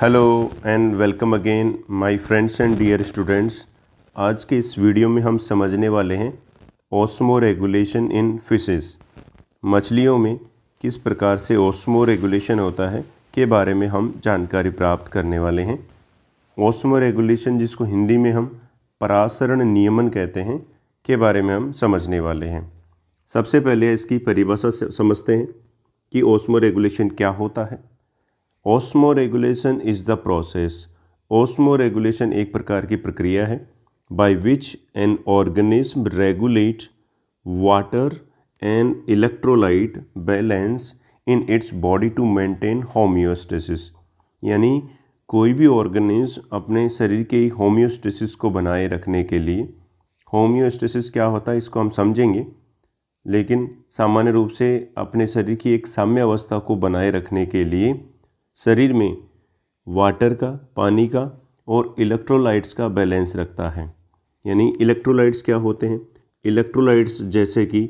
hello and welcome again my friends and dear students आज के इस वीडियो में हम समझने वाले हैं ओस्मो रेगुलेशन इन फिशेस मछलियों में किस प्रकार से ओस्मो रेगुलेशन होता है के बारे में हम जानकारी प्राप्त करने वाले हैं ओस्मो रेगुलेशन जिसको हिंदी में हम परासरण नियमन कहते हैं के बारे में हम समझने वाले हैं सबसे पहले इसकी परिभाषा समझते हैं कि ओस्मो रेगुलेशन क्या होता है osmoregulation is the process osmoregulation एक प्रकार की प्रक्रिया है by which an organism regulate water and electrolyte balance in its body to maintain homeostasis यानी कोई भी ऑर्गेनिज्म अपने शरीर के होम्योस्टेसिस को बनाए रखने के लिए होम्योस्टेसिस क्या होता है इसको हम समझेंगे लेकिन सामान्य रूप से अपने शरीर की एक साम्य अवस्था को बनाए रखने के लिए शरीर में वाटर का पानी का और इलेक्ट्रोलाइट्स का बैलेंस रखता है यानी इलेक्ट्रोलाइट्स क्या होते हैं इलेक्ट्रोलाइट्स जैसे कि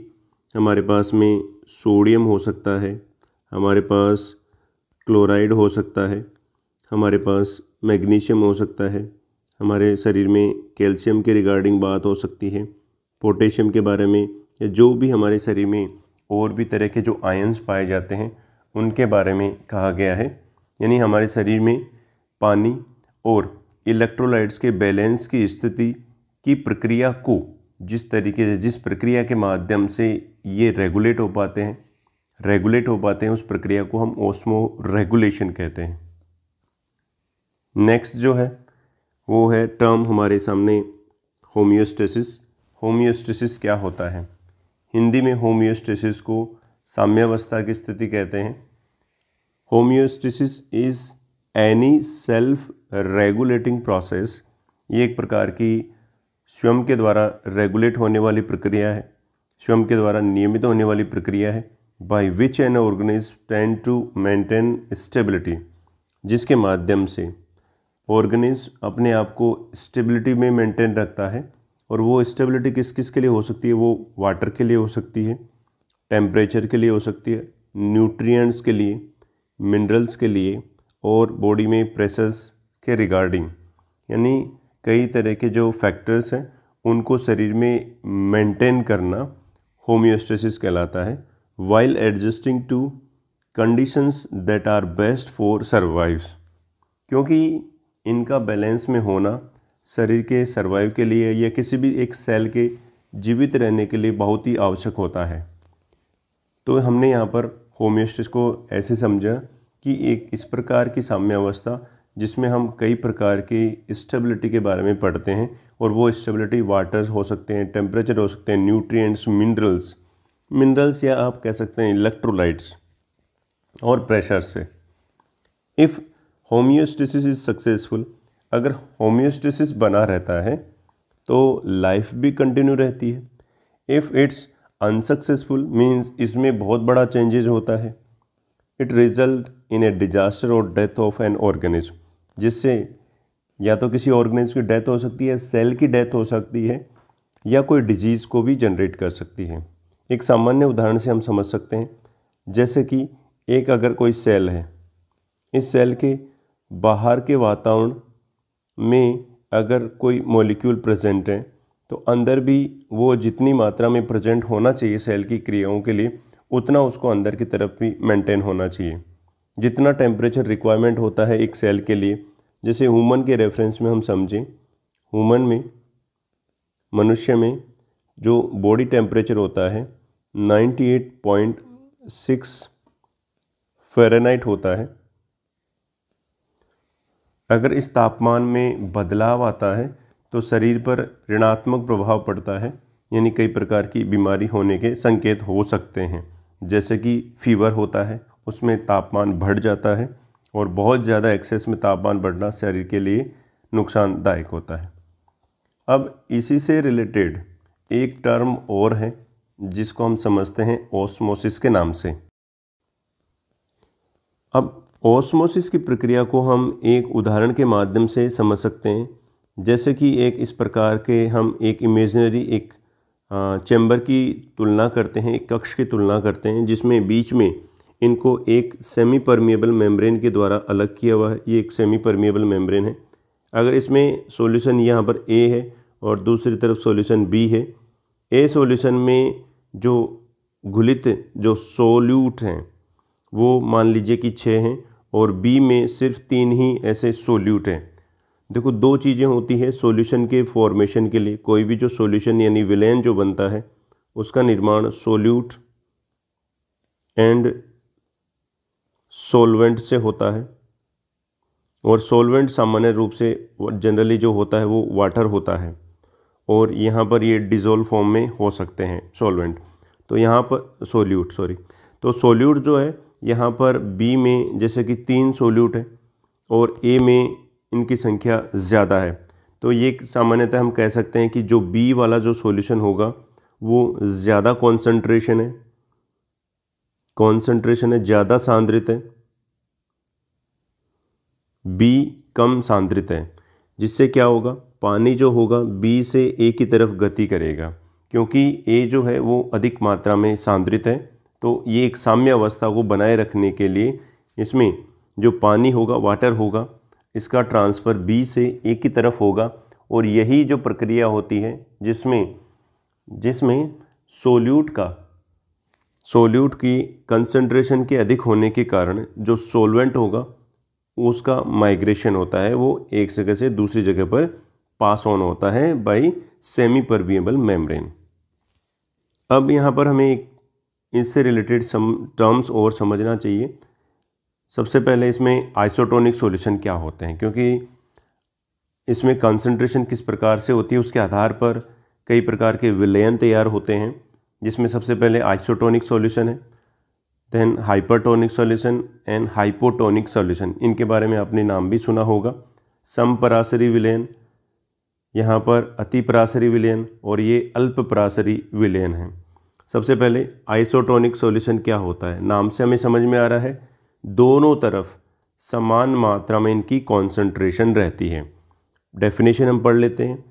हमारे पास में सोडियम हो सकता है हमारे पास क्लोराइड हो सकता है हमारे पास मैग्नीशियम हो सकता है हमारे शरीर में कैल्शियम के रिगार्डिंग बात हो सकती है पोटेशियम के बारे में या जो भी हमारे शरीर में और भी तरह के जो आयंस पाए जाते हैं उनके बारे में कहा गया है यानी हमारे शरीर में पानी और इलेक्ट्रोलाइट्स के बैलेंस की स्थिति की प्रक्रिया को जिस तरीके से जिस प्रक्रिया के माध्यम से ये रेगुलेट हो पाते हैं रेगुलेट हो पाते हैं उस प्रक्रिया को हम ओस्मो रेगुलेशन कहते हैं नेक्स्ट जो है वो है टर्म हमारे सामने होम्योस्टेसिस होम्योस्टेसिस क्या होता है हिंदी में होम्योस्टेसिस को साम्यावस्था की स्थिति कहते हैं homeostasis is any self regulating process ये एक प्रकार की स्वयं के द्वारा रेगुलेट होने वाली प्रक्रिया है स्वयं के द्वारा नियमित होने वाली प्रक्रिया है by which an organism tend to maintain stability जिसके माध्यम से ऑर्गेनिज अपने आप को स्टेबिलिटी में मेंटेन रखता है और वो स्टेबिलिटी किस किस के लिए हो सकती है वो वाटर के लिए हो सकती है टेम्परेचर के लिए हो सकती है न्यूट्रिएंट्स के लिए मिनरल्स के लिए और बॉडी में प्रेशर्स के रिगार्डिंग यानी कई तरह के जो फैक्टर्स हैं उनको शरीर में मेंटेन करना होम्योस्टेसिस कहलाता है while adjusting to conditions that are best for survives क्योंकि इनका बैलेंस में होना शरीर के सर्वाइव के लिए या किसी भी एक सेल के जीवित रहने के लिए बहुत ही आवश्यक होता है तो हमने यहाँ पर होम्योस्टिस को ऐसे समझा कि एक इस प्रकार की साम्यावस्था जिसमें हम कई प्रकार की स्टेबिलिटी के बारे में पढ़ते हैं और वो स्टेबिलिटी वाटर्स हो सकते हैं टेम्परेचर हो सकते हैं न्यूट्रिएंट्स मिनरल्स मिनरल्स या आप कह सकते हैं इलेक्ट्रोलाइट्स और प्रेशर से इफ़ होम्योस्टिसिस इज़ सक्सेसफुल अगर होम्योस्टिसिस बना रहता है तो लाइफ भी कंटिन्यू रहती है इफ़ इट्स अनसक्सेसफुल मीन्स इसमें बहुत बड़ा चेंजेज होता है it result in a disaster और डेथ ऑफ एन ऑर्गेनिज्म जिससे या तो किसी ऑर्गेनिज्म की डेथ हो सकती है सेल की डेथ हो सकती है या कोई डिजीज़ को भी जनरेट कर सकती है एक सामान्य उदाहरण से हम समझ सकते हैं जैसे कि एक अगर कोई सेल है इस सेल के बाहर के वातावरण में अगर कोई मॉलिक्यूल प्रेजेंट है तो अंदर भी वो जितनी मात्रा में प्रजेंट होना चाहिए सेल की क्रियाओं के लिए उतना उसको अंदर की तरफ भी मेंटेन होना चाहिए जितना टेम्परेचर रिक्वायरमेंट होता है एक सेल के लिए जैसे ह्यूमन के रेफरेंस में हम समझें ह्यूमन में मनुष्य में जो बॉडी टेम्परेचर होता है 98.6 फेरेनाइट होता है अगर इस तापमान में बदलाव आता है तो शरीर पर ऋणात्मक प्रभाव पड़ता है यानी कई प्रकार की बीमारी होने के संकेत हो सकते हैं जैसे कि फीवर होता है उसमें तापमान बढ़ जाता है और बहुत ज़्यादा एक्सेस में तापमान बढ़ना शरीर के लिए नुकसानदायक होता है अब इसी से रिलेटेड एक टर्म और है जिसको हम समझते हैं ओस्मोसिस के नाम से अब ओस्मोसिस की प्रक्रिया को हम एक उदाहरण के माध्यम से समझ सकते हैं जैसे कि एक इस प्रकार के हम एक इमेजनरी एक चैम्बर की तुलना करते हैं एक कक्ष की तुलना करते हैं जिसमें बीच में इनको एक सेमी परमिएबल मेम्ब्रेन के द्वारा अलग किया हुआ है ये एक सेमी परमिएबल मेम्ब्रेन है अगर इसमें सॉल्यूशन यहाँ पर ए है और दूसरी तरफ सॉल्यूशन बी है ए सॉल्यूशन में जो घुलित जो सोल्यूट हैं वो मान लीजिए कि छः हैं और बी में सिर्फ तीन ही ऐसे सोल्यूट हैं देखो दो चीज़ें होती हैं सॉल्यूशन के फॉर्मेशन के लिए कोई भी जो सॉल्यूशन यानी विलयन जो बनता है उसका निर्माण सोल्यूट एंड सोलवेंट से होता है और सोलवेंट सामान्य रूप से जनरली जो होता है वो वाटर होता है और यहाँ पर ये डिज़ोल्व फॉर्म में हो सकते हैं सोलवेंट तो यहाँ पर सोल्यूट सॉरी तो सोल्यूट जो है यहाँ पर बी में जैसे कि तीन सोल्यूट है और ए में इनकी संख्या ज़्यादा है तो ये सामान्यतः हम कह सकते हैं कि जो बी वाला जो सॉल्यूशन होगा वो ज़्यादा कॉन्सेंट्रेशन है कॉन्सेंट्रेशन है ज़्यादा सांद्रित है बी कम सांद्रित है जिससे क्या होगा पानी जो होगा बी से ए की तरफ गति करेगा क्योंकि ए जो है वो अधिक मात्रा में सांद्रित है तो ये एक साम्य अवस्था को बनाए रखने के लिए इसमें जो पानी होगा वाटर होगा इसका ट्रांसफ़र बी से ए की तरफ होगा और यही जो प्रक्रिया होती है जिसमें जिसमें सोल्यूट का सोल्यूट की कंसंट्रेशन के अधिक होने के कारण जो सोलवेंट होगा उसका माइग्रेशन होता है वो एक जगह से दूसरी जगह पर पास ऑन होता है बाई सेमी परबियबल मेम्ब्रेन अब यहाँ पर हमें इससे रिलेटेड सम टर्म्स और समझना चाहिए सबसे पहले इसमें आइसोटोनिक सॉल्यूशन क्या होते हैं क्योंकि इसमें कंसंट्रेशन किस प्रकार से होती है उसके आधार पर कई प्रकार के विलयन तैयार होते हैं जिसमें सबसे पहले आइसोटोनिक सॉल्यूशन है then hypertonic solution and hypotonic solution इनके बारे में आपने नाम भी सुना होगा सम परासरी विलयन यहाँ पर अति परासरी विलयन और ये अल्प परासरी विलयन है सबसे पहले आइसोटोनिक सॉल्यूशन क्या होता है नाम से हमें समझ में आ रहा है दोनों तरफ समान मात्रा में इनकी कॉन्सेंट्रेशन रहती है डेफिनेशन हम पढ़ लेते हैं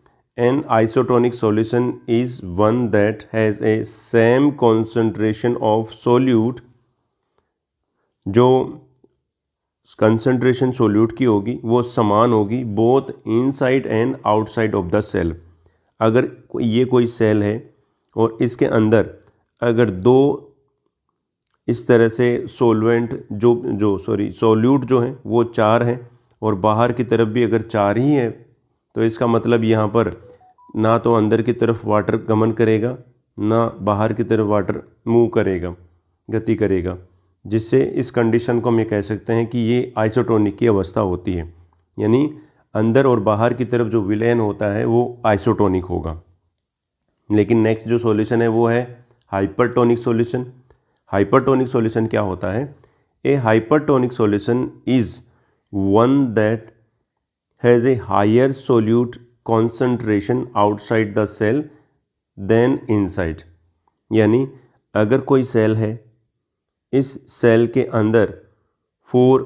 an isotonic solution is one that has a same concentration of solute जो कंसनट्रेशन सोल्यूट की होगी वो समान होगी both inside and outside of the cell अगर ये कोई सेल है और इसके अंदर अगर दो इस तरह से सोलवेंट जो जो सॉरी सोल्यूट जो हैं वो चार हैं और बाहर की तरफ भी अगर चार ही है तो इसका मतलब यहाँ पर ना तो अंदर की तरफ वाटर गमन करेगा ना बाहर की तरफ वाटर मूव करेगा गति करेगा जिससे इस कंडीशन को हम ये कह सकते हैं कि ये आइसोटोनिक की अवस्था होती है यानी अंदर और बाहर की तरफ जो विलयन होता है वो आइसोटोनिक होगा लेकिन नेक्स्ट जो सॉल्यूशन है वो है हाइपरटोनिक सॉल्यूशन हाइपरटोनिक सॉल्यूशन क्या होता है a hypertonic solution is one that has a higher solute concentration outside the cell than inside यानी अगर कोई सेल है इस सेल के अंदर फोर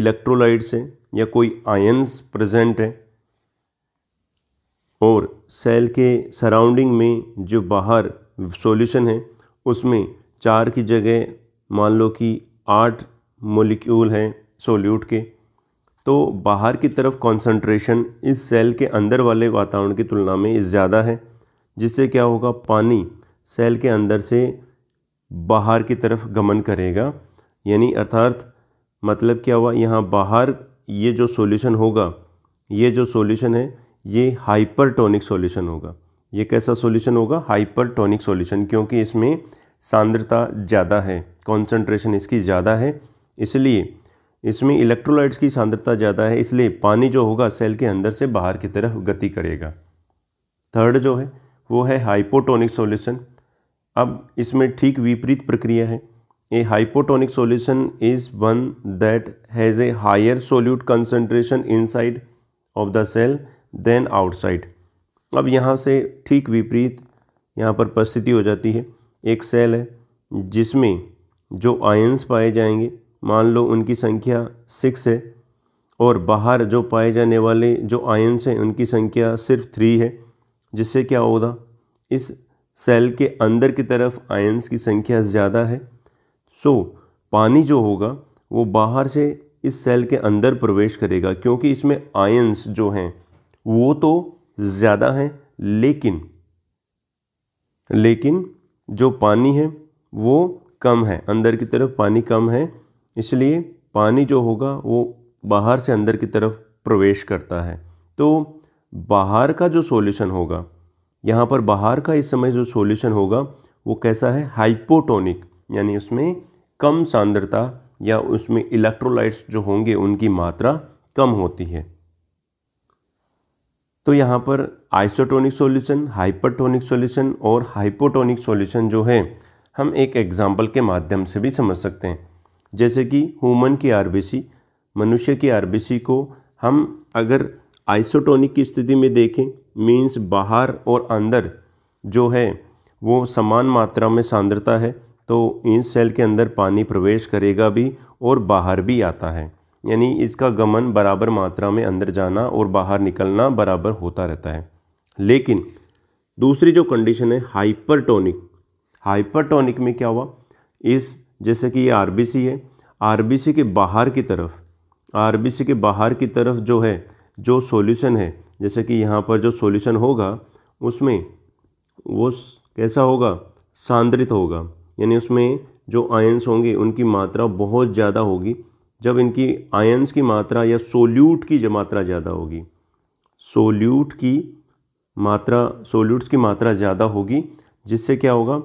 इलेक्ट्रोलाइट्स हैं या कोई आयंस प्रेजेंट हैं और सेल के सराउंडिंग में जो बाहर सॉल्यूशन है उसमें चार की जगह मान लो कि आठ मोलिक्यूल हैं सोल्यूट के तो बाहर की तरफ कंसंट्रेशन इस सेल के अंदर वाले वातावरण की तुलना में इस ज़्यादा है जिससे क्या होगा पानी सेल के अंदर से बाहर की तरफ गमन करेगा यानी अर्थात मतलब क्या हुआ यहाँ बाहर ये जो सॉल्यूशन होगा ये जो सॉल्यूशन है ये हाइपरटोनिक सॉल्यूशन होगा ये कैसा सॉल्यूशन होगा हाइपरटोनिक सॉल्यूशन क्योंकि इसमें सांद्रता ज़्यादा है कॉन्सेंट्रेशन इसकी ज़्यादा है इसलिए इसमें इलेक्ट्रोलाइट्स की सांद्रता ज़्यादा है इसलिए पानी जो होगा सेल के अंदर से बाहर की तरफ गति करेगा थर्ड जो है वो है हाइपोटोनिक सॉल्यूशन अब इसमें ठीक विपरीत प्रक्रिया है a hypotonic solution is one that has a higher solute concentration inside of the cell than outside अब यहाँ से ठीक विपरीत यहाँ पर परिस्थिति हो जाती है एक सेल है जिसमें जो आयन्स पाए जाएंगे मान लो उनकी संख्या सिक्स है और बाहर जो पाए जाने वाले जो आयन्स हैं उनकी संख्या सिर्फ थ्री है जिससे क्या होगा इस सेल के अंदर की तरफ आयन्स की संख्या ज़्यादा है सो पानी जो होगा वो बाहर से इस सेल के अंदर प्रवेश करेगा क्योंकि इसमें आयन्स जो हैं वो तो ज़्यादा हैं लेकिन लेकिन जो पानी है वो कम है अंदर की तरफ पानी कम है इसलिए पानी जो होगा वो बाहर से अंदर की तरफ प्रवेश करता है तो बाहर का जो सॉल्यूशन होगा यहाँ पर बाहर का इस समय जो सॉल्यूशन होगा वो कैसा है हाइपोटोनिक यानी उसमें कम सांद्रता या उसमें इलेक्ट्रोलाइट्स जो होंगे उनकी मात्रा कम होती है तो यहाँ पर आइसोटोनिक सॉल्यूशन हाइपरटोनिक सॉल्यूशन और हाइपोटोनिक सॉल्यूशन जो है हम एक एग्जाम्पल के माध्यम से भी समझ सकते हैं जैसे कि ह्यूमन की आरबीसी मनुष्य की आरबीसी को हम अगर आइसोटोनिक की स्थिति में देखें मीन्स बाहर और अंदर जो है वो समान मात्रा में सांद्रता है तो इन सेल के अंदर पानी प्रवेश करेगा भी और बाहर भी आता है यानी इसका गमन बराबर मात्रा में अंदर जाना और बाहर निकलना बराबर होता रहता है लेकिन दूसरी जो कंडीशन है हाइपरटोनिक हाइपरटोनिक में क्या हुआ इस जैसे कि ये आर है आर के बाहर की तरफ आर के बाहर की तरफ जो है जो सॉल्यूशन है जैसे कि यहाँ पर जो सॉल्यूशन होगा उसमें वो कैसा होगा सांद्रित होगा यानी उसमें जो आयंस होंगे उनकी मात्रा बहुत ज़्यादा होगी जब इनकी आयंस की मात्रा या सोल्यूट की मात्रा ज़्यादा होगी सोल्यूट की मात्रा सोल्यूट्स की मात्रा ज़्यादा होगी जिससे क्या होगा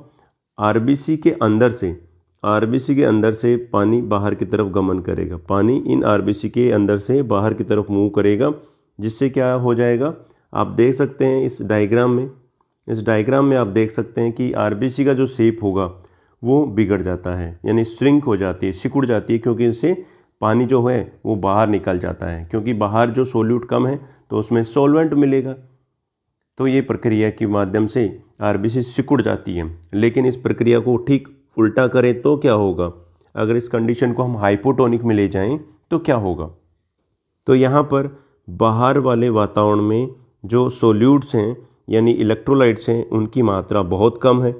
आर के अंदर से आर के अंदर से पानी बाहर की तरफ गमन करेगा पानी इन आर के अंदर से बाहर की तरफ मूव करेगा जिससे क्या हो जाएगा आप देख सकते हैं इस डायग्राम में इस डायग्राम में आप देख सकते हैं कि आर का जो शेप होगा वो बिगड़ जाता है यानी श्रिंक हो जाती है सिकुड़ जाती है क्योंकि इसे पानी जो है वो बाहर निकल जाता है क्योंकि बाहर जो सोल्यूट कम है तो उसमें सोलवेंट मिलेगा तो ये प्रक्रिया के माध्यम से आरबीसी सिकुड़ जाती है लेकिन इस प्रक्रिया को ठीक उल्टा करें तो क्या होगा अगर इस कंडीशन को हम हाइपोटोनिक में ले जाएं तो क्या होगा तो यहाँ पर बाहर वाले वातावरण में जो सोल्यूट्स हैं यानी इलेक्ट्रोलाइट्स हैं उनकी मात्रा बहुत कम है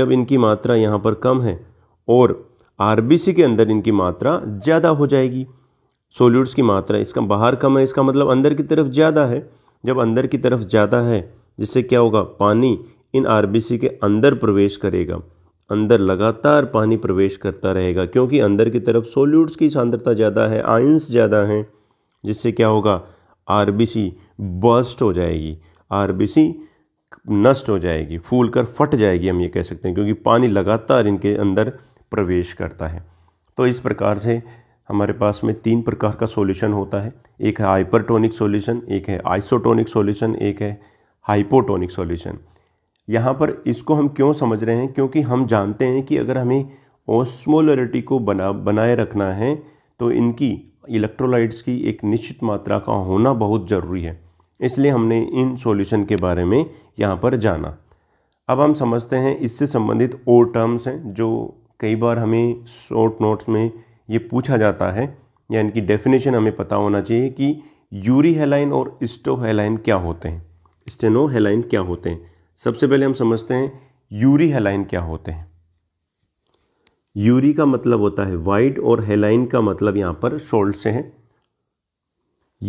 जब इनकी मात्रा यहाँ पर कम है और आर के अंदर इनकी मात्रा ज़्यादा हो जाएगी सोल्यूट्स की मात्रा इसका बाहर कम है इसका मतलब अंदर की तरफ ज़्यादा है जब अंदर की तरफ ज़्यादा है जिससे क्या होगा पानी इन आर के अंदर प्रवेश करेगा अंदर लगातार पानी प्रवेश करता रहेगा क्योंकि अंदर की तरफ सोल्यूट्स की सांद्रता ज़्यादा है आयंस ज़्यादा हैं जिससे क्या होगा आर बस्ट हो जाएगी आर नष्ट हो जाएगी फूल कर फट जाएगी हम ये कह सकते हैं क्योंकि पानी लगातार इनके अंदर प्रवेश करता है तो इस प्रकार से हमारे पास में तीन प्रकार का सॉल्यूशन होता है एक है हाइपरटोनिक सॉल्यूशन एक है आइसोटोनिक सॉल्यूशन एक है हाइपोटोनिक सॉल्यूशन यहाँ पर इसको हम क्यों समझ रहे हैं क्योंकि हम जानते हैं कि अगर हमें ओस्मोलरिटी को बना बनाए रखना है तो इनकी इलेक्ट्रोलाइट्स की एक निश्चित मात्रा का होना बहुत ज़रूरी है इसलिए हमने इन सोल्यूशन के बारे में यहाँ पर जाना अब हम समझते हैं इससे संबंधित ओ टर्म्स हैं जो कई बार हमें शॉर्ट नोट्स में ये पूछा जाता है या इनकी डेफिनेशन हमें पता होना चाहिए कि यूरी हेलाइन और स्टो हेलाइन क्या होते हैं स्टेनो हेलाइन क्या होते हैं सबसे पहले हम समझते हैं यूरी हेलाइन क्या होते हैं यूरी का मतलब होता है वाइड और हेलाइन का मतलब यहाँ पर शोल्ड से है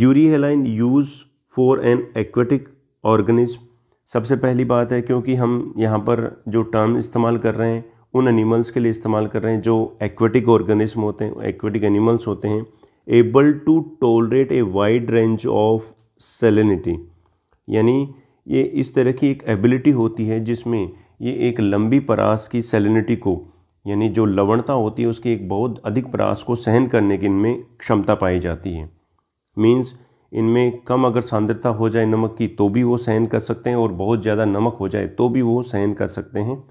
euryhaline use for an aquatic organism सबसे पहली बात है क्योंकि हम यहाँ पर जो टर्म इस्तेमाल कर रहे हैं उन एनिमल्स के लिए इस्तेमाल कर रहे हैं जो एक्वेटिक ऑर्गेनिज्म होते हैं एक्वेटिक एनिमल्स होते हैं able to tolerate a wide range of salinity यानी ये इस तरह की एक एबिलिटी होती है जिसमें ये एक लंबी परास की सेलिनिटी को यानी जो लवणता होती है उसकी एक बहुत अधिक परास को सहन करने की इनमें क्षमता पाई जाती है मीन्स इनमें कम अगर सांद्रता हो जाए नमक की तो भी वो सहन कर सकते हैं और बहुत ज़्यादा नमक हो जाए तो भी वो सहन कर सकते हैं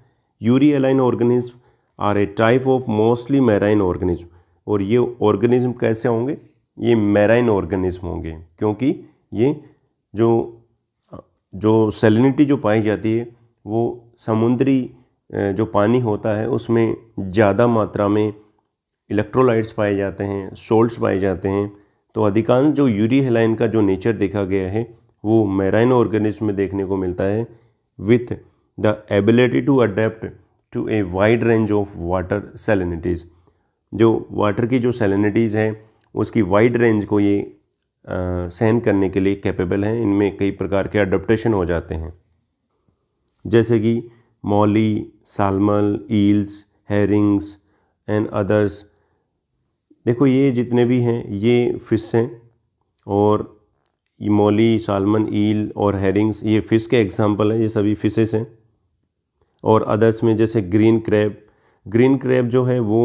euryhaline organism are a type of mostly marine organism और ये ऑर्गेनिज्म कैसे होंगे ये मैराइन ऑर्गेनिज्म होंगे क्योंकि ये जो जो सेलिनिटी जो पाई जाती है वो समुद्री जो पानी होता है उसमें ज़्यादा मात्रा में इलेक्ट्रोलाइट्स पाए जाते हैं सोल्ट्स पाए जाते हैं तो अधिकांश जो यूरियालाइन का जो नेचर देखा गया है वो मैराइन ऑर्गेनिज्म में देखने को मिलता है with the ability to adapt to a wide range of water salinities जो वाटर की जो सेलिनिटीज़ हैं उसकी वाइड रेंज को ये आ, सहन करने के लिए कैपेबल हैं इनमें कई प्रकार के अडप्टेशन हो जाते हैं जैसे कि molly salmon eels herrings and others देखो ये जितने भी हैं ये फ़िश हैं और ये सालमन ईल और हेरिंग्स ये फ़िश के एग्जाम्पल हैं ये सभी फ़िशेस हैं और अदर्स में जैसे ग्रीन क्रैब ग्रीन क्रैब जो है वो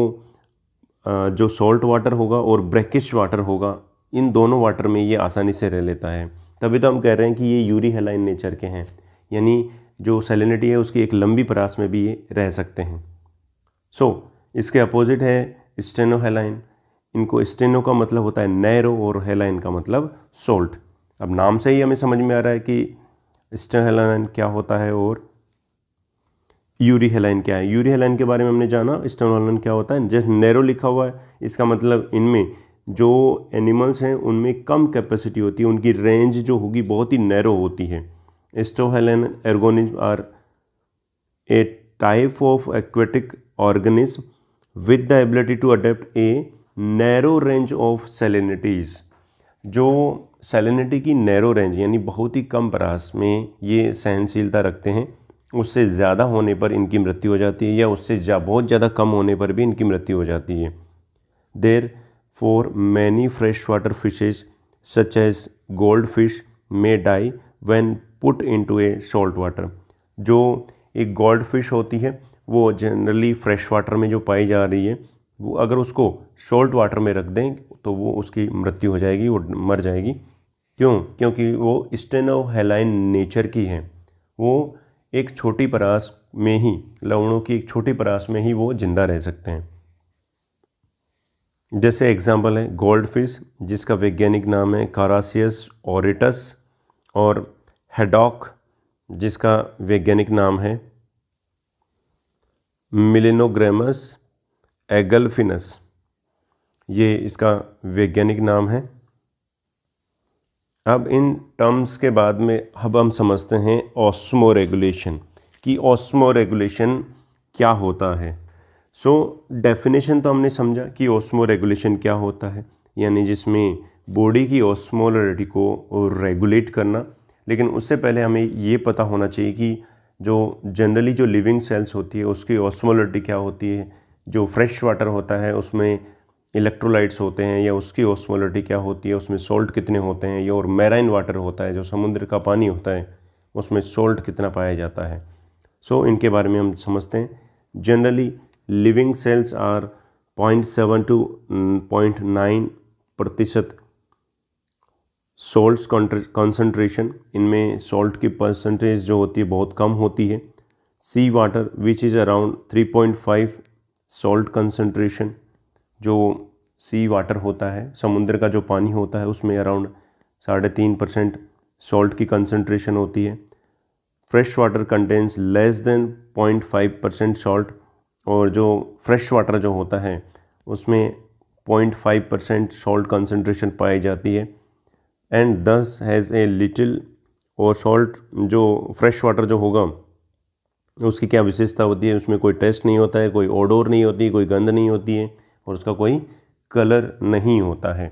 जो सॉल्ट वाटर होगा और ब्रैकिश वाटर होगा इन दोनों वाटर में ये आसानी से रह लेता है तभी तो हम कह रहे हैं कि ये यूरी हेलाइन नेचर के हैं यानी जो सेलिनिटी है उसकी एक लंबी परास में भी ये रह सकते हैं सो so, इसके अपोजिट है स्टेनो हेलाइन इनको स्टेनो का मतलब होता है नैरो और हेलाइन का मतलब सोल्ट अब नाम से ही हमें समझ में आ रहा है कि स्टेनो हेलाइन क्या होता है और यूरी हेलाइन क्या है यूरी हेलाइन के बारे में हमने जाना स्टेनोलन क्या होता है जस्ट नैरो लिखा हुआ है इसका मतलब इनमें जो एनिमल्स हैं उनमें कम कैपेसिटी होती है उनकी रेंज जो होगी बहुत ही नैरो होती है stenohaline organisms are a type of aquatic organism with the ability to adapt a narrow range of salinities जो सेलिनिटी की नैरो रेंज यानी बहुत ही कम प्रास में ये सहनशीलता रखते हैं उससे ज़्यादा होने पर इनकी मृत्यु हो जाती है या उससे जा, बहुत ज़्यादा कम होने पर भी इनकी मृत्यु हो जाती है there for many fresh water fishes such as gold fish may die when put in to a salt water जो एक गोल्ड फिश होती है वो जनरली फ्रेश वाटर में जो पाई जा रही है वो अगर उसको सॉल्ट वाटर में रख दें तो वो उसकी मृत्यु हो जाएगी वो मर जाएगी क्यों क्योंकि वो स्टेनोहेलाइन नेचर की है वो एक छोटी परास में ही लवणों की एक छोटी परास में ही वो जिंदा रह सकते हैं जैसे एग्जाम्पल है गोल्ड फिश जिसका वैज्ञानिक नाम है कारासियस ऑरिटस और हेडॉक जिसका वैज्ञानिक नाम है मिलेनोग्रामस एगलफिनस ये इसका वैज्ञानिक नाम है अब इन टर्म्स के बाद में अब हम समझते हैं ऑस्मो रेगुलेशन कि ऑस्मो रेगुलेशन क्या होता है सो so, डेफिनेशन तो हमने समझा कि ऑस्मो रेगुलेशन क्या होता है यानी जिसमें बॉडी की ऑस्मोलरिटी को रेगुलेट करना लेकिन उससे पहले हमें ये पता होना चाहिए कि जो जनरली जो लिविंग सेल्स होती है उसकी ऑस्मोलरिटी क्या होती है जो फ्रेश वाटर होता है उसमें इलेक्ट्रोलाइट्स होते हैं या उसकी ऑस्मोलिटी क्या होती है उसमें सॉल्ट कितने होते हैं या और मैराइन वाटर होता है जो समुद्र का पानी होता है उसमें सॉल्ट कितना पाया जाता है सो so, इनके बारे में हम समझते हैं generally living cells are point seven to point nine प्रतिशत सॉल्ट कॉन्सनट्रेशन इनमें सॉल्ट की परसेंटेज जो होती है बहुत कम होती है sea water which is around three point five salt concentration जो सी वाटर होता है समुद्र का जो पानी होता है उसमें अराउंड साढ़े तीन परसेंट सॉल्ट की कंसनट्रेशन होती है fresh water contains less than point five percent salt और जो फ्रेश वाटर जो होता है उसमें point five percent salt concentration पाई जाती है and this has a little और सॉल्ट जो फ्रेश वाटर जो होगा उसकी क्या विशेषता होती है उसमें कोई टेस्ट नहीं होता है कोई ओडोर नहीं होती कोई गंद नहीं होती है और उसका कोई कलर नहीं होता है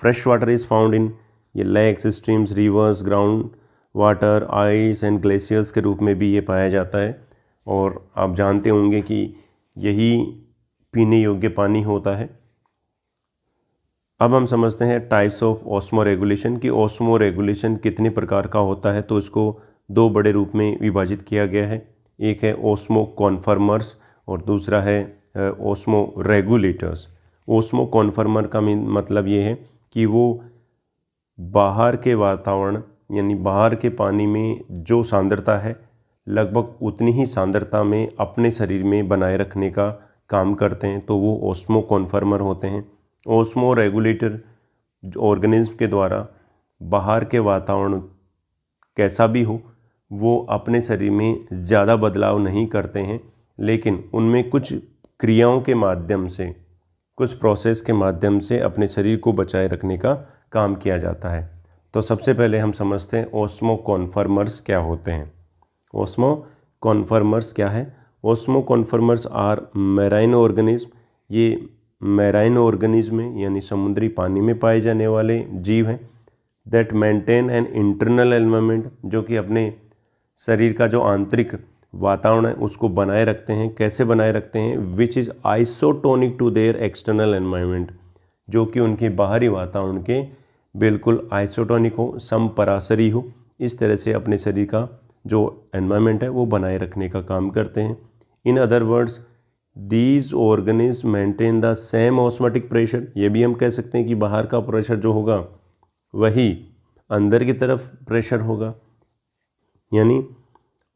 fresh water is found in ये lakes streams rivers ground water ice and glaciers के रूप में भी ये पाया जाता है और आप जानते होंगे कि यही पीने योग्य पानी होता है अब हम समझते हैं टाइप्स ऑफ ऑस्मो रेगुलेशन कि ऑस्मो रेगुलेशन कितने प्रकार का होता है तो इसको दो बड़े रूप में विभाजित किया गया है एक है ओस्मो कॉन्फर्मर्स और दूसरा है ओस्मो रेगुलेटर्स ओस्मो कॉन्फर्मर का मतलब ये है कि वो बाहर के वातावरण यानी बाहर के पानी में जो सांद्रता है लगभग उतनी ही सांद्रता में अपने शरीर में बनाए रखने का काम करते हैं तो वो ओस्मो कॉन्फर्मर होते हैं ओस्मो रेगुलेटर ऑर्गेनिज्म के द्वारा बाहर के वातावरण कैसा भी हो वो अपने शरीर में ज़्यादा बदलाव नहीं करते हैं लेकिन उनमें कुछ क्रियाओं के माध्यम से कुछ प्रोसेस के माध्यम से अपने शरीर को बचाए रखने का काम किया जाता है तो सबसे पहले हम समझते हैं ओस्मो कॉन्फर्मर्स क्या होते हैं ओस्मो कॉन्फर्मर्स क्या है osmoconformers are marine organism ये मैराइन ऑर्गेनिज्म में यानी समुद्री पानी में पाए जाने वाले जीव हैं that maintain an internal element जो कि अपने शरीर का जो आंतरिक वातावरण है उसको बनाए रखते हैं कैसे बनाए रखते हैं which is isotonic to their external environment जो कि उनके बाहरी वातावरण के बिल्कुल आइसोटोनिक हो सम परासरी हो इस तरह से अपने शरीर का जो एनवायरनमेंट है वो बनाए रखने का काम करते हैं in other words these organisms maintain the same osmotic pressure ये भी हम कह सकते हैं कि बाहर का प्रेशर जो होगा वही अंदर की तरफ प्रेशर होगा यानी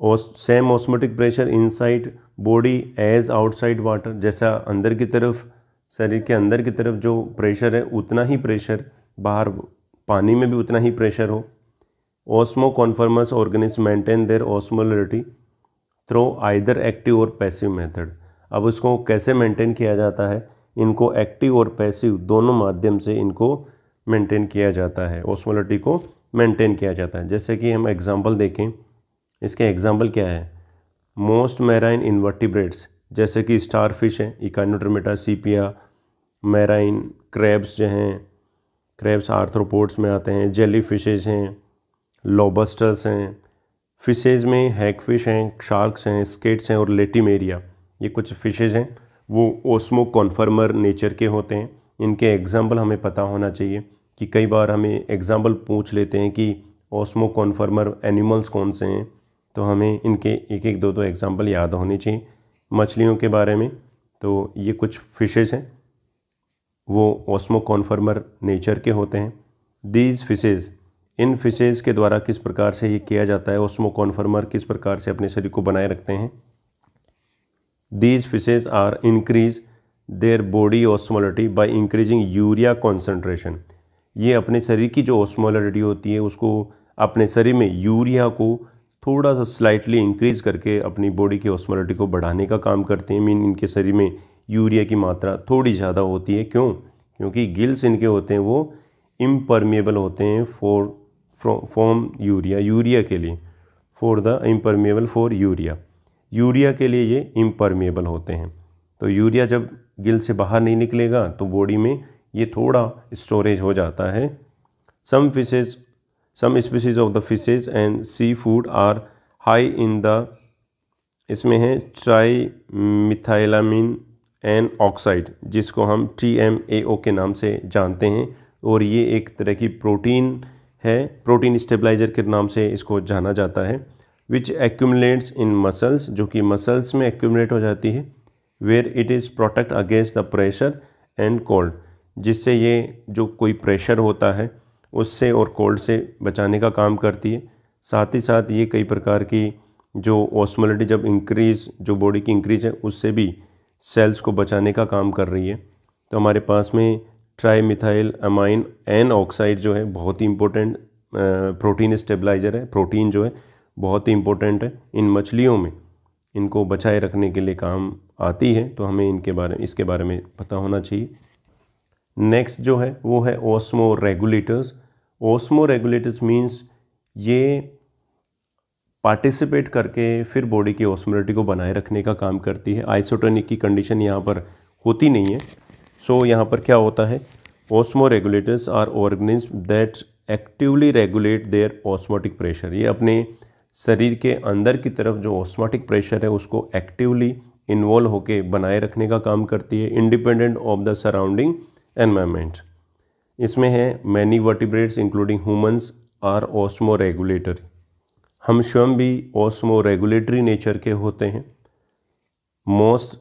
same osmotic pressure inside body as outside water जैसा अंदर की तरफ शरीर के अंदर की तरफ जो प्रेशर है उतना ही प्रेशर बाहर पानी में भी उतना ही प्रेशर हो osmoconformers organisms maintain their osmolarity through either active or passive method अब उसको कैसे मेंटेन किया जाता है इनको एक्टिव और पैसिव दोनों माध्यम से इनको मेंटेन किया जाता है ऑस्मोलरिटी को मेंटेन किया जाता है जैसे कि हम एग्जांपल देखें इसके एग्जाम्पल क्या है मोस्ट मैराइन इन्वर्टिब्रेट्स जैसे कि स्टार फिश है इकानोट्रमेटा सीपिया मैराइन क्रैब्स जो हैं क्रैब्स आर्थ्रोपोड्स में आते हैं जेली फिशेज हैं लॉबस्टर्स हैं फिशेज में हैक फिश हैं शार्क्स हैं स्केट्स हैं और लेटिमेरिया ये कुछ फिशेज हैं वो ओस्मो कॉन्फर्मर नेचर के होते हैं इनके एग्जाम्पल हमें पता होना चाहिए कि कई बार हमें एग्जाम्पल पूछ लेते हैं कि ओस्मो कॉन्फर्मर एनिमल्स कौन से हैं तो हमें इनके एक एक दो दो एग्ज़ाम्पल याद होने चाहिए मछलियों के बारे में तो ये कुछ फिशेज हैं वो ऑस्मोकॉन्फर्मर कॉन्फर्मर नेचर के होते हैं दीज फिशेज़ इन फिशेज़ के द्वारा किस प्रकार से ये किया जाता है ऑस्मो कॉन्फर्मर किस प्रकार से अपने शरीर को बनाए रखते हैं these fishes are increase their body osmolality by increasing urea concentration ये अपने शरीर की जो ऑस्मोलिटी होती है उसको अपने शरीर में यूरिया को थोड़ा सा स्लाइटली इंक्रीज़ करके अपनी बॉडी की ऑस्मोलिटी को बढ़ाने का काम करते हैं मीन इनके शरीर में यूरिया की मात्रा थोड़ी ज़्यादा होती है क्यों क्योंकि गिल्स इनके होते हैं वो इम्परमेबल होते हैं फॉर फॉर्म यूरिया यूरिया के लिए for the impermeable for urea urea के लिए ये इम्परमेबल होते हैं तो यूरिया जब गिल से बाहर नहीं निकलेगा तो बॉडी में ये थोड़ा स्टोरेज हो जाता है some fishes some species of the fishes and sea food are high in the इसमें है ट्राई मिथाइलामिन एन ऑक्साइड जिसको हम टी एम ए ओ के नाम से जानते हैं और ये एक तरह की प्रोटीन है प्रोटीन स्टेबलाइजर के नाम से इसको जाना जाता है विच एक्यूमलेट्स इन मसल्स जो कि मसल्स में एक्यूमलेट हो जाती है where it is protect against the pressure and cold जिससे ये जो कोई प्रेशर होता है उससे और कोल्ड से बचाने का काम करती है साथ ही साथ ये कई प्रकार की जो ऑस्मोलिटी जब इंक्रीज़ जो बॉडी की इंक्रीज है उससे भी सेल्स को बचाने का काम कर रही है तो हमारे पास में trimethylamine N oxide जो है बहुत ही इम्पोर्टेंट प्रोटीन स्टेबलाइज़र है प्रोटीन जो है बहुत ही इम्पोर्टेंट है इन मछलियों में इनको बचाए रखने के लिए काम आती है तो हमें इनके बारे इसके बारे में पता होना चाहिए नेक्स्ट जो है वो है osmoregulators osmoregulators means ये पार्टिसिपेट करके फिर बॉडी की ओस्मोलिटी को बनाए रखने का काम करती है आइसोटोनिक की कंडीशन यहाँ पर होती नहीं है सो so, यहाँ पर क्या होता है osmoregulators are organisms that actively regulate their osmotic pressure ये अपने शरीर के अंदर की तरफ जो ऑस्मोटिक प्रेशर है उसको एक्टिवली इन्वॉल्व होके बनाए रखने का काम करती है independent of the surrounding environment इसमें है many vertebrates including humans are osmoregulatory हम स्वयं भी ऑस्मो रेगुलेटरी नेचर के होते हैं most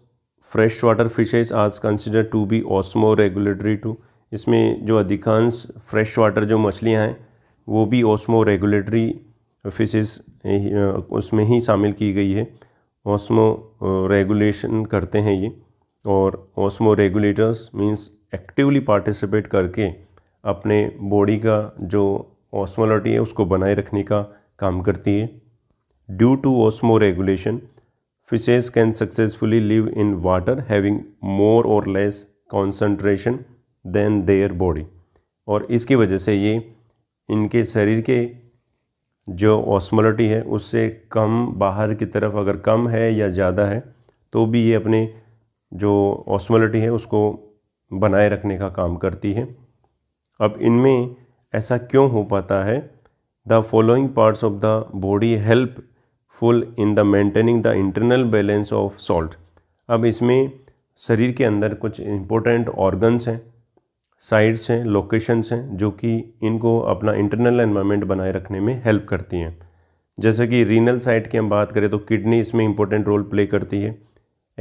fresh water fishes are consider to be osmoregulatory too इसमें जो अधिकांश फ्रेश वाटर जो मछलियाँ हैं वो भी ऑस्मो रेगुलेटरी फिशेज उसमें ही शामिल की गई है ऑस्मो रेगुलेशन करते हैं ये और osmoregulators means actively participate करके अपने बॉडी का जो ऑस्मोलिटी है उसको बनाए रखने का काम करती है due to osmoregulation fishes can successfully live in water having more or less concentration than their body और इसकी वजह से ये इनके शरीर के जो ऑस्मोलिटी है उससे कम बाहर की तरफ अगर कम है या ज़्यादा है तो भी ये अपने जो ऑस्मोलिटी है उसको बनाए रखने का काम करती है अब इनमें ऐसा क्यों हो पाता है the following parts of the body helpful in the maintaining the internal balance of salt अब इसमें शरीर के अंदर कुछ इम्पोर्टेंट ऑर्गन्स हैं साइड्स हैं लोकेशंस हैं जो कि इनको अपना इंटरनल एनवायरनमेंट बनाए रखने में हेल्प करती हैं जैसे कि रीनल साइट की हम बात करें तो किडनी इसमें इंपॉर्टेंट रोल प्ले करती है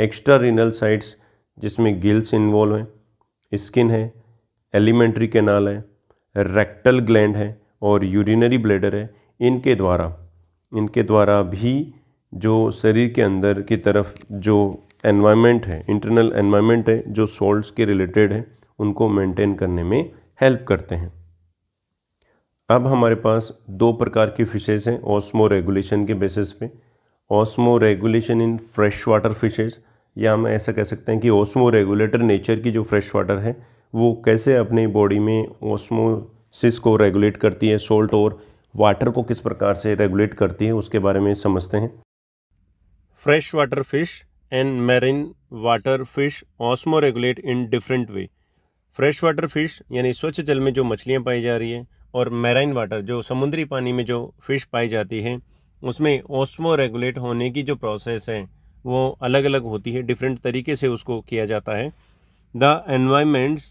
एक्स्ट्रा रीनल साइट्स जिसमें गिल्स इन्वॉल्व हैं स्किन है एलिमेंट्री कैनाल है रेक्टल ग्लैंड है और यूरिनरी ब्लेडर है इनके द्वारा इनके द्वारा भी जो शरीर के अंदर की तरफ जो एनवायरनमेंट है इंटरनल एनवायरनमेंट है जो सॉल्ट्स के रिलेटेड है उनको मेंटेन करने में हेल्प करते हैं अब हमारे पास दो प्रकार की फिशेज़ हैं ऑस्मो रेगुलेशन के बेसिस पे osmoregulation in fresh water fishes या हम ऐसा कह सकते हैं कि ओस्मो रेगुलेटर नेचर की जो फ्रेश वाटर है वो कैसे अपनी बॉडी में ओस्मोसिस को रेगुलेट करती है सोल्ट और वाटर को किस प्रकार से रेगुलेट करती है उसके बारे में समझते हैं fresh water fish and marine water fish osmoregulate in different way fresh water fish यानी स्वच्छ जल में जो मछलियाँ पाई जा रही है और मैराइन वाटर जो समुद्री पानी में जो फिश पाई जाती है उसमें ओस्मो रेगुलेट होने की जो प्रोसेस है वो अलग अलग होती है डिफरेंट तरीके से उसको किया जाता है the environments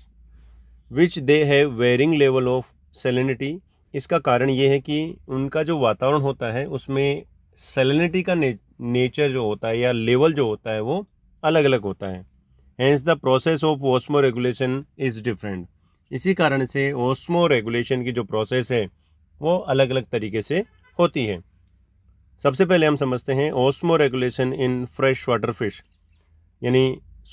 which they have varying level of salinity इसका कारण ये है कि उनका जो वातावरण होता है उसमें सेलिनिटी का ने, नेचर जो होता है या लेवल जो होता है वो अलग अलग होता है hence the process of osmoregulation is different इसी कारण से ओस्मो रेगुलेशन की जो प्रोसेस है वो अलग अलग तरीके से होती है सबसे पहले हम समझते हैं osmoregulation in fresh water fish यानी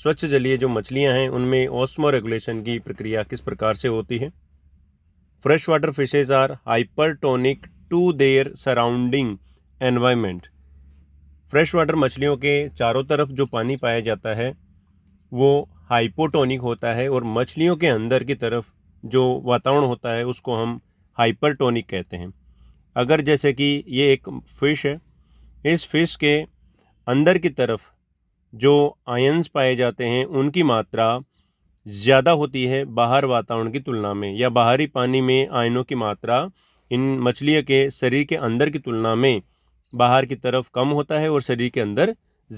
स्वच्छ जलीय जो मछलियां हैं उनमें ओस्मो रेगुलेशन की प्रक्रिया किस प्रकार से होती है fresh water fishes are hypertonic to their surrounding environment fresh water मछलियों के चारों तरफ जो पानी पाया जाता है वो हाइपोटोनिक होता है और मछलियों के अंदर की तरफ जो वातावरण होता है उसको हम हाइपरटोनिक कहते हैं अगर जैसे कि ये एक फ़िश है इस फ़िश के अंदर की तरफ जो आयंस पाए जाते हैं उनकी मात्रा ज़्यादा होती है बाहर वातावरण की तुलना में या बाहरी पानी में आयनों की मात्रा इन मछली के शरीर के अंदर की तुलना में बाहर की तरफ कम होता है और शरीर के अंदर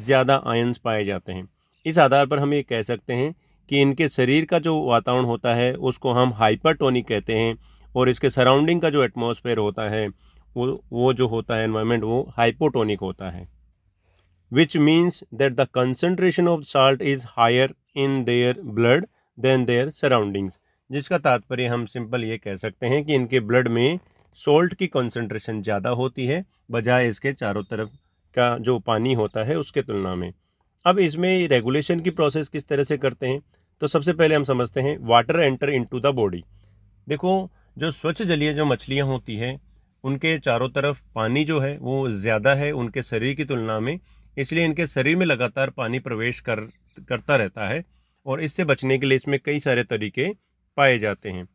ज़्यादा आयंस पाए जाते हैं इस आधार पर हम ये कह सकते हैं कि इनके शरीर का जो वातावरण होता है उसको हम हाइपरटोनिक कहते हैं और इसके सराउंडिंग का जो एटमॉस्फेयर होता है वो वो जो होता है एनवायरमेंट वो हाइपोटोनिक होता है which means that the concentration of salt is higher in their blood than their surroundings जिसका तात्पर्य हम सिंपल ये कह सकते हैं कि इनके ब्लड में सोल्ट की कंसनट्रेशन ज़्यादा होती है बजाय इसके चारों तरफ का जो पानी होता है उसके तुलना में अब इसमें रेगुलेशन की प्रोसेस किस तरह से करते हैं तो सबसे पहले हम समझते हैं water enter into the body देखो जो स्वच्छ जलीय जो मछलियाँ होती हैं उनके चारों तरफ पानी जो है वो ज़्यादा है उनके शरीर की तुलना में इसलिए इनके शरीर में लगातार पानी प्रवेश कर करता रहता है और इससे बचने के लिए इसमें कई सारे तरीके पाए जाते हैं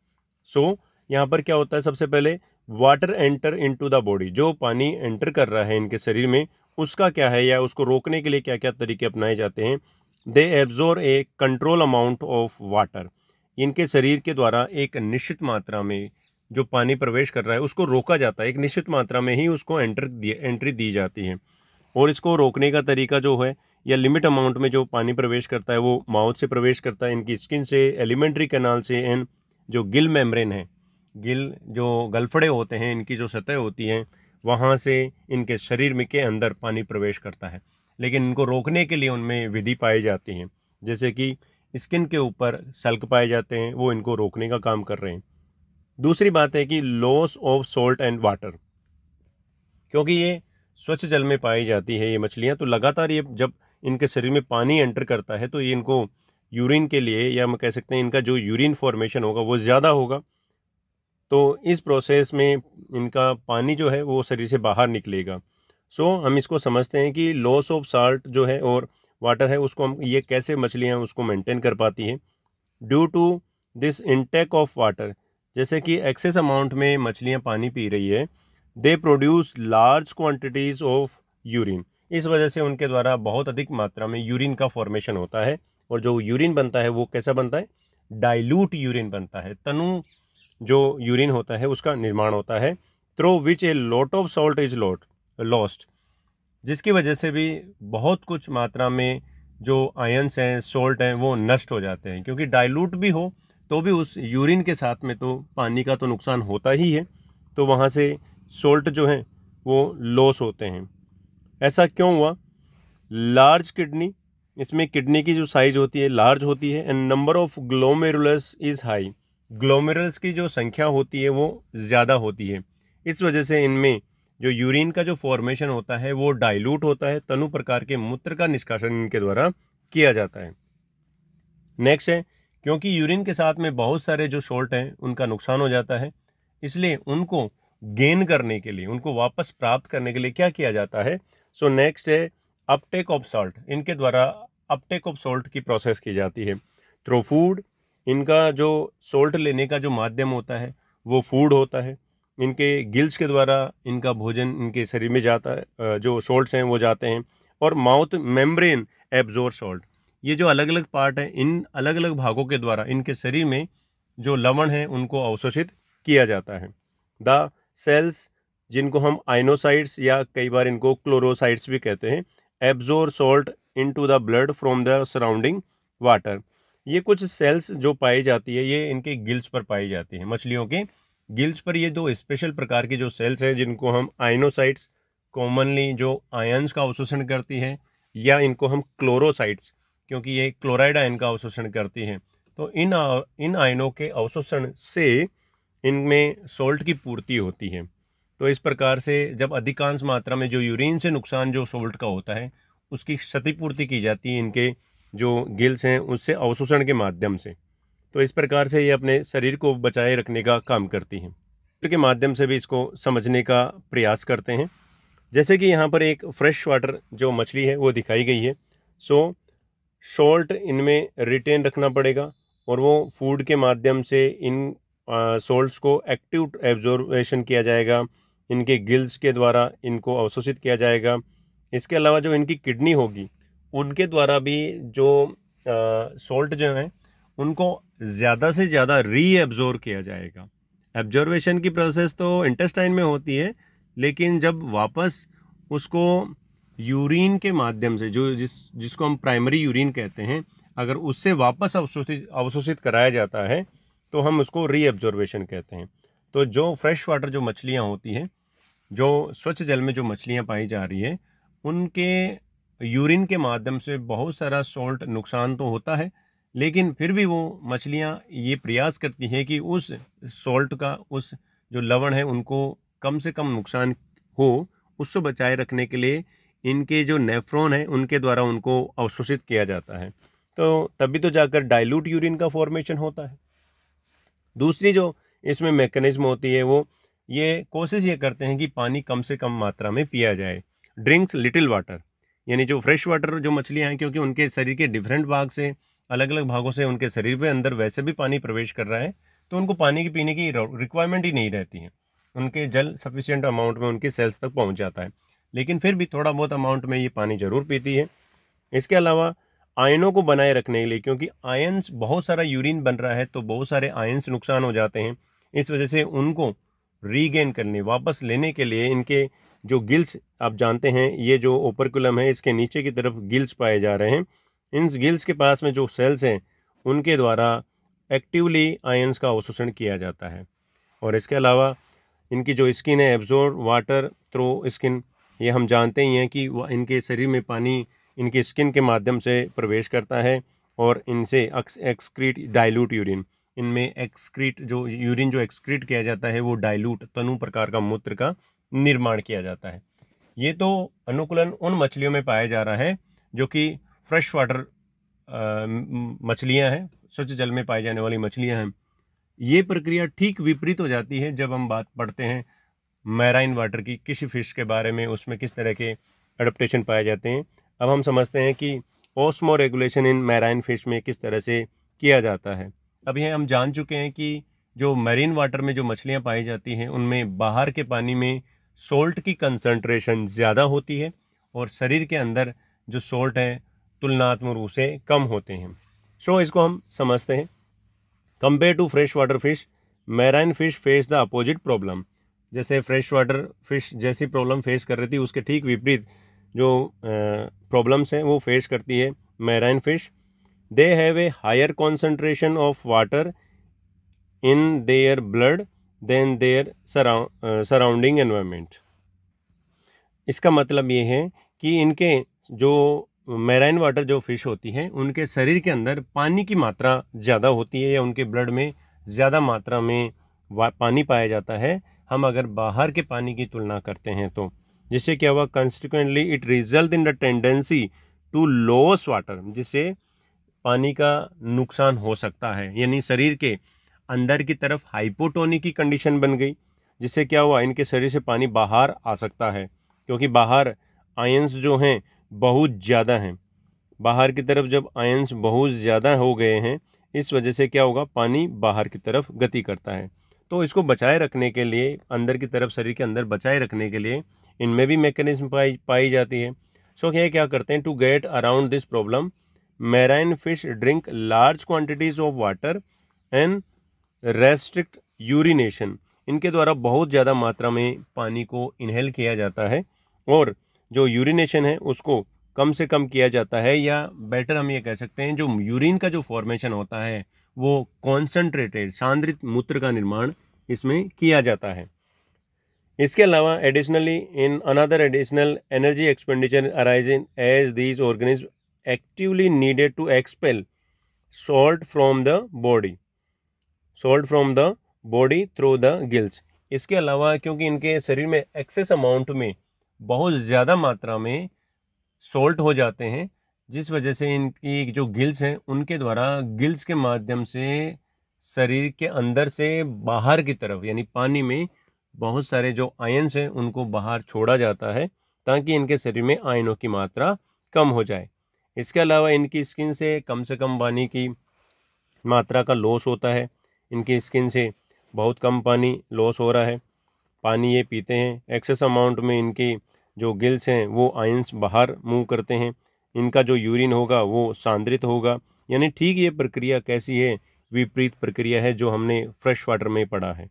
सो so, यहाँ पर क्या होता है सबसे पहले water enter into the body जो पानी एंटर कर रहा है इनके शरीर में उसका क्या है या उसको रोकने के लिए क्या क्या तरीके अपनाए जाते हैं they absorb a control amount of water इनके शरीर के द्वारा एक निश्चित मात्रा में जो पानी प्रवेश कर रहा है उसको रोका जाता है एक निश्चित मात्रा में ही उसको एंटर एंट्री दी जाती है और इसको रोकने का तरीका जो है या लिमिट अमाउंट में जो पानी प्रवेश करता है वो माउथ से प्रवेश करता है इनकी स्किन से एलिमेंट्री कैनाल से एंड जो गिल मेम्ब्रेन है गिल जो गलफड़े होते हैं इनकी जो सतह होती है वहाँ से इनके शरीर में के अंदर पानी प्रवेश करता है लेकिन इनको रोकने के लिए उनमें विधि पाई जाती हैं जैसे कि स्किन के ऊपर सल्क पाए जाते हैं वो इनको रोकने का काम कर रहे हैं दूसरी बात है कि loss of salt and water क्योंकि ये स्वच्छ जल में पाई जाती है ये मछलियाँ तो लगातार ये जब इनके शरीर में पानी एंटर करता है तो ये इनको यूरिन के लिए या हम कह सकते हैं इनका जो यूरिन फॉर्मेशन होगा वो ज़्यादा होगा तो इस प्रोसेस में इनका पानी जो है वो शरीर से बाहर निकलेगा सो so, हम इसको समझते हैं कि लॉस ऑफ साल्ट जो है और वाटर है उसको हम ये कैसे मछलियाँ उसको मेंटेन कर पाती हैं due to this intake of water जैसे कि एक्सेस अमाउंट में मछलियाँ पानी पी रही है they produce large quantities of urine इस वजह से उनके द्वारा बहुत अधिक मात्रा में यूरिन का फॉर्मेशन होता है और जो यूरिन बनता है वो कैसा बनता है डाइल्यूट यूरिन बनता है तनु जो यूरिन होता है उसका निर्माण होता है through which a lot of salt is lot lost जिसकी वजह से भी बहुत कुछ मात्रा में जो आयंस हैं सोल्ट हैं वो नष्ट हो जाते हैं क्योंकि डाइल्यूट भी हो तो भी उस यूरिन के साथ में तो पानी का तो नुकसान होता ही है तो वहाँ से सोल्ट जो हैं वो लॉस होते हैं ऐसा क्यों हुआ लार्ज किडनी इसमें किडनी की जो साइज होती है लार्ज होती है and number of glomerulus is high glomerulus की जो संख्या होती है वो ज़्यादा होती है इस वजह से इनमें जो यूरिन का जो फॉर्मेशन होता है वो डाइल्यूट होता है तनु प्रकार के मूत्र का निष्कासन इनके द्वारा किया जाता है नेक्स्ट है क्योंकि यूरिन के साथ में बहुत सारे जो सोल्ट हैं उनका नुकसान हो जाता है इसलिए उनको गेन करने के लिए उनको वापस प्राप्त करने के लिए क्या किया जाता है सो नेक्स्ट है अपटेक ऑफ सॉल्ट इनके द्वारा अपटेक ऑफ सॉल्ट की प्रोसेस की जाती है थ्रो फूड इनका जो सोल्ट लेने का जो माध्यम होता है वो फूड होता है इनके गिल्स के द्वारा इनका भोजन इनके शरीर में जाता है जो सोल्ट्स हैं वो जाते हैं और माउथ मेम्ब्रेन एब्जोर सॉल्ट ये जो अलग अलग पार्ट हैं इन अलग अलग भागों के द्वारा इनके शरीर में जो लवण है उनको अवशोषित किया जाता है द सेल्स जिनको हम आइनोसाइड्स या कई बार इनको क्लोरोसाइड्स भी कहते हैं absorb salt into the blood from the surrounding water ये कुछ सेल्स जो पाई जाती है ये इनके गिल्स पर पाई जाती है मछलियों के गिल्स पर ये दो स्पेशल प्रकार की जो सेल्स हैं जिनको हम आइनोसाइट्स कॉमनली जो आयन्स का अवशोषण करती हैं या इनको हम क्लोरोसाइट्स क्योंकि ये क्लोराइड आयन का अवशोषण करती हैं तो इन इन आयनों के अवशोषण से इनमें सोल्ट की पूर्ति होती है तो इस प्रकार से जब अधिकांश मात्रा में जो यूरिन से नुकसान जो सोल्ट का होता है उसकी क्षतिपूर्ति की जाती है इनके जो गिल्स हैं उससे अवशोषण के माध्यम से तो इस प्रकार से ये अपने शरीर को बचाए रखने का काम करती हैं के माध्यम से भी इसको समझने का प्रयास करते हैं जैसे कि यहाँ पर एक फ्रेश वाटर जो मछली है वो दिखाई गई है सो सॉल्ट इनमें रिटेन रखना पड़ेगा और वो फूड के माध्यम से इन सोल्ट्स को एक्टिव एब्जॉर्बेशन किया जाएगा इनके गिल्स के द्वारा इनको अवशोषित किया जाएगा इसके अलावा जो इनकी किडनी होगी उनके द्वारा भी जो सोल्ट जो है उनको ज़्यादा से ज़्यादा रीएब्जॉर्व किया जाएगा एब्जॉर्वेशन की प्रोसेस तो इंटेस्टाइन में होती है लेकिन जब वापस उसको यूरिन के माध्यम से जो जिस जिसको हम प्राइमरी यूरिन कहते हैं अगर उससे वापस अवशोषित अवशोषित कराया जाता है तो हम उसको रीअब्जॉर्बेशन कहते हैं तो जो फ्रेश वाटर जो मछलियाँ होती हैं जो स्वच्छ जल में जो मछलियाँ पाई जा रही है उनके यूरिन के माध्यम से बहुत सारा सॉल्ट नुकसान तो होता है लेकिन फिर भी वो मछलियाँ ये प्रयास करती हैं कि उस सॉल्ट का उस जो लवण है उनको कम से कम नुकसान हो उससे बचाए रखने के लिए इनके जो नेफ्रॉन है उनके द्वारा उनको अवशोषित किया जाता है तो तभी तो जाकर डाइल्यूट यूरिन का फॉर्मेशन होता है दूसरी जो इसमें मैकेनिज्म होती है वो ये कोशिश ये करते हैं कि पानी कम से कम मात्रा में पिया जाए ड्रिंक्स लिटिल वाटर यानी जो फ्रेश वाटर जो मछलियाँ हैं क्योंकि उनके शरीर के डिफरेंट भाग से अलग अलग भागों से उनके शरीर पे अंदर वैसे भी पानी प्रवेश कर रहा है तो उनको पानी की पीने की रिक्वायरमेंट ही नहीं रहती है उनके जल सफिशियंट अमाउंट में उनके सेल्स तक पहुँच जाता है लेकिन फिर भी थोड़ा बहुत अमाउंट में ये पानी ज़रूर पीती है इसके अलावा आयनों को बनाए रखने के लिए क्योंकि आयन्स बहुत सारा यूरिन बन रहा है तो बहुत सारे आयन्स नुकसान हो जाते हैं इस वजह से उनको रीगेन करने वापस लेने के लिए इनके जो गिल्स आप जानते हैं ये जो ओपरकुलम है इसके नीचे की तरफ गिल्स पाए जा रहे हैं इन गिल्स के पास में जो सेल्स हैं उनके द्वारा एक्टिवली आयन्स का अवशोषण किया जाता है और इसके अलावा इनकी जो स्किन है एब्जोर्व वाटर थ्रो स्किन ये हम जानते ही हैं कि वह इनके शरीर में पानी इनके स्किन के माध्यम से प्रवेश करता है और इनसे एक्सक्रीट डाइल्यूट यूरिन इनमें एक्सक्रीट जो यूरिन जो एक्सक्रीट किया जाता है वो डाइल्यूट तनु प्रकार का मूत्र का निर्माण किया जाता है ये तो अनुकूलन उन मछलियों में पाया जा रहा है जो कि फ्रेश वाटर मछलियाँ हैं स्वच्छ जल में पाई जाने वाली मछलियाँ हैं ये प्रक्रिया ठीक विपरीत हो जाती है जब हम बात पढ़ते हैं मैराइन वाटर की किसी फिश के बारे में उसमें किस तरह के अडप्टेशन पाए जाते हैं अब हम समझते हैं कि osmoregulation in marine fish में किस तरह से किया जाता है अब यह हम जान चुके हैं कि जो मरीन वाटर में जो मछलियाँ पाई जाती हैं उनमें बाहर के पानी में सोल्ट की कंसंट्रेशन ज़्यादा होती है और शरीर के अंदर जो सोल्ट है तुलनात्मक रूप से कम होते हैं सो so, इसको हम समझते हैं compare to fresh water fish marine fish face the opposite problem जैसे फ्रेश वाटर फिश जैसी प्रॉब्लम फेस कर रही थी उसके ठीक विपरीत जो प्रॉब्लम्स हैं वो फेस करती है marine fish they have a higher concentration of water in their blood than their surrounding environment इसका मतलब ये है कि इनके जो मैराइन वाटर जो फिश होती है उनके शरीर के अंदर पानी की मात्रा ज़्यादा होती है या उनके ब्लड में ज़्यादा मात्रा में पानी पाया जाता है हम अगर बाहर के पानी की तुलना करते हैं तो जिससे क्या हुआ consequently it result in the tendency to loss water जिससे पानी का नुकसान हो सकता है यानी शरीर के अंदर की तरफ हाइपोटोनी की कंडीशन बन गई जिससे क्या हुआ इनके शरीर से पानी बाहर आ सकता है क्योंकि बाहर आयंस जो हैं बहुत ज़्यादा हैं बाहर की तरफ जब आयंस बहुत ज़्यादा हो गए हैं इस वजह से क्या होगा पानी बाहर की तरफ गति करता है तो इसको बचाए रखने के लिए अंदर की तरफ शरीर के अंदर बचाए रखने के लिए इनमें भी मैकेनिज्म पाई पाई जाती है सो so, ये क्या करते हैं to get around this problem marine fish drink large quantities of water and restrict urination इनके द्वारा बहुत ज़्यादा मात्रा में पानी को इनहेल किया जाता है और जो यूरिनेशन है उसको कम से कम किया जाता है या बेटर हम ये कह सकते हैं जो यूरिन का जो फॉर्मेशन होता है वो कॉन्सेंट्रेटेड सांद्रित मूत्र का निर्माण इसमें किया जाता है इसके अलावा additionally in another additional energy expenditure arising as these organism actively needed to expel salt from the body salt from the body through the gills इसके अलावा क्योंकि इनके शरीर में एक्सेस अमाउंट में बहुत ज़्यादा मात्रा में सॉल्ट हो जाते हैं जिस वजह से इनकी जो गिल्स हैं उनके द्वारा गिल्स के माध्यम से शरीर के अंदर से बाहर की तरफ यानी पानी में बहुत सारे जो आयन्स हैं उनको बाहर छोड़ा जाता है ताकि इनके शरीर में आयनों की मात्रा कम हो जाए इसके अलावा इनकी स्किन से कम से कम पानी की मात्रा का लॉस होता है इनकी स्किन से बहुत कम पानी लॉस हो रहा है पानी ये पीते हैं एक्सेस अमाउंट में इनकी जो गिल्स हैं वो आयन्स बाहर मूव करते हैं इनका जो यूरिन होगा वो सांद्रित होगा यानी ठीक ये प्रक्रिया कैसी है विपरीत प्रक्रिया है जो हमने फ्रेश वाटर में पढ़ा है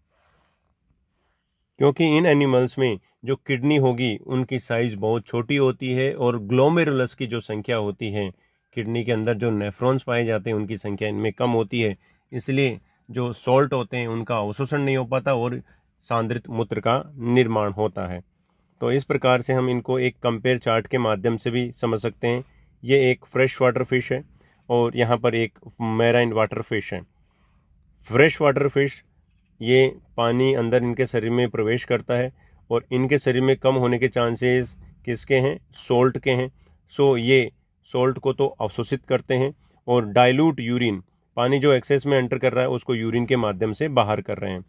क्योंकि इन एनिमल्स में जो किडनी होगी उनकी साइज़ बहुत छोटी होती है और ग्लोमेरुलस की जो संख्या होती है किडनी के अंदर जो नेफ्रॉन्स पाए जाते हैं उनकी संख्या इनमें कम होती है इसलिए जो सॉल्ट होते हैं उनका अवशोषण नहीं हो पाता और सांद्रित मूत्र का निर्माण होता है तो इस प्रकार से हम इनको एक कंपेयर चार्ट के माध्यम से भी समझ सकते हैं ये एक फ्रेश वाटर फिश है और यहाँ पर एक मैराइन वाटर फिश है फ्रेश वाटर फिश ये पानी अंदर इनके शरीर में प्रवेश करता है और इनके शरीर में कम होने के चांसेस किसके हैं सोल्ट के हैं सो ये सोल्ट को तो अवशोषित करते हैं और डाइल्यूट यूरिन पानी जो एक्सेस में एंटर कर रहा है उसको यूरिन के माध्यम से बाहर कर रहे हैं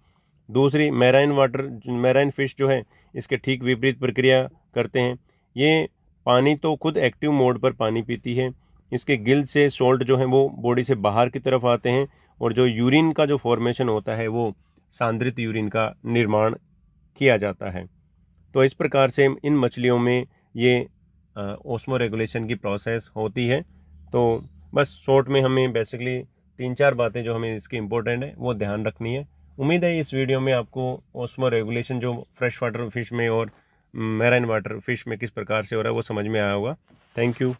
दूसरी मैराइन वाटर मैराइन फिश जो है इसके ठीक विपरीत प्रक्रिया करते हैं ये पानी तो खुद एक्टिव मोड पर पानी पीती है इसके गिल से सॉल्ट जो है वो बॉडी से बाहर की तरफ आते हैं और जो यूरिन का जो फॉर्मेशन होता है वो सांद्रित यूरिन का निर्माण किया जाता है तो इस प्रकार से इन मछलियों में ये ओस्मो रेगुलेशन की प्रोसेस होती है तो बस शॉर्ट में हमें बेसिकली तीन चार बातें जो हमें इसकी इम्पोर्टेंट है वो ध्यान रखनी है उम्मीद है इस वीडियो में आपको ओस्मो रेगुलेशन जो फ्रेश वाटर फिश में और मैराइन वाटर फिश में किस प्रकार से हो रहा है वो समझ में आया होगा थैंक यू